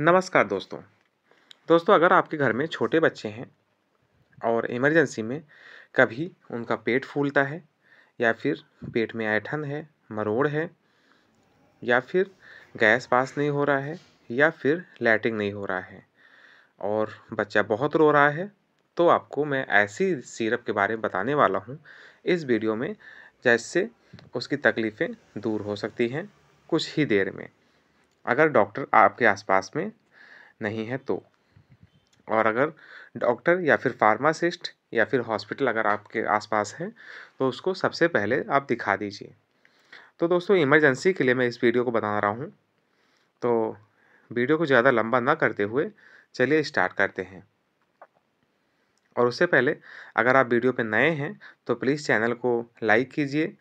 नमस्कार दोस्तों दोस्तों अगर आपके घर में छोटे बच्चे हैं और इमरजेंसी में कभी उनका पेट फूलता है या फिर पेट में ऐठन है मरोड़ है या फिर गैस पास नहीं हो रहा है या फिर लैटिंग नहीं हो रहा है और बच्चा बहुत रो रहा है तो आपको मैं ऐसी सीरप के बारे में बताने वाला हूँ इस वीडियो में जैसे उसकी तकलीफ़ें दूर हो सकती हैं कुछ ही देर में अगर डॉक्टर आपके आसपास में नहीं है तो और अगर डॉक्टर या फिर फार्मासिस्ट या फिर हॉस्पिटल अगर आपके आसपास है तो उसको सबसे पहले आप दिखा दीजिए तो दोस्तों इमरजेंसी के लिए मैं इस वीडियो को बता रहा हूँ तो वीडियो को ज़्यादा लंबा ना करते हुए चलिए स्टार्ट करते हैं और उससे पहले अगर आप वीडियो पे नए हैं तो प्लीज़ चैनल को लाइक कीजिए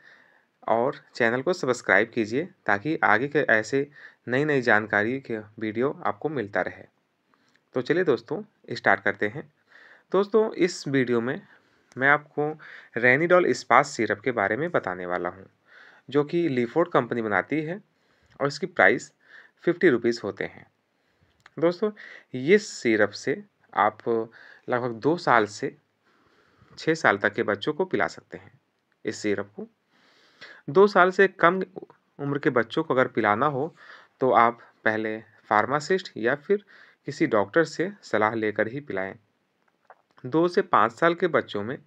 और चैनल को सब्सक्राइब कीजिए ताकि आगे के ऐसे नई नई जानकारी के वीडियो आपको मिलता रहे तो चलिए दोस्तों स्टार्ट करते हैं दोस्तों इस वीडियो में मैं आपको रैनीडॉल इस्पात सिरप के बारे में बताने वाला हूँ जो कि लीफोर्ड कंपनी बनाती है और इसकी प्राइस फिफ्टी रुपीज़ होते हैं दोस्तों ये सिरप से आप लगभग दो साल से छः साल तक के बच्चों को पिला सकते हैं इस सिरप को दो साल से कम उम्र के बच्चों को अगर पिलाना हो तो आप पहले फार्मासिस्ट या फिर किसी डॉक्टर से सलाह लेकर ही पिलाएं दो से पाँच साल के बच्चों में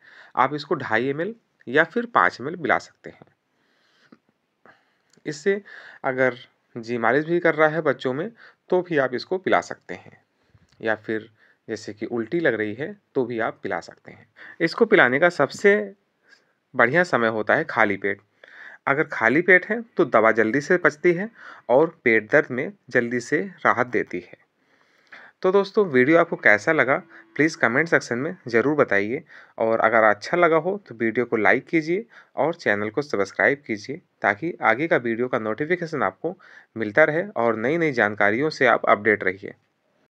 आप इसको ढाई एम या फिर पाँच एम पिला सकते हैं इससे अगर जी मालिश भी कर रहा है बच्चों में तो भी आप इसको पिला सकते हैं या फिर जैसे कि उल्टी लग रही है तो भी आप पिला सकते हैं इसको पिलाने का सबसे बढ़िया समय होता है खाली पेट अगर खाली पेट है तो दवा जल्दी से पचती है और पेट दर्द में जल्दी से राहत देती है तो दोस्तों वीडियो आपको कैसा लगा प्लीज़ कमेंट सेक्शन में ज़रूर बताइए और अगर अच्छा लगा हो तो वीडियो को लाइक कीजिए और चैनल को सब्सक्राइब कीजिए ताकि आगे का वीडियो का नोटिफिकेशन आपको मिलता रहे और नई नई जानकारियों से आप अपडेट रहिए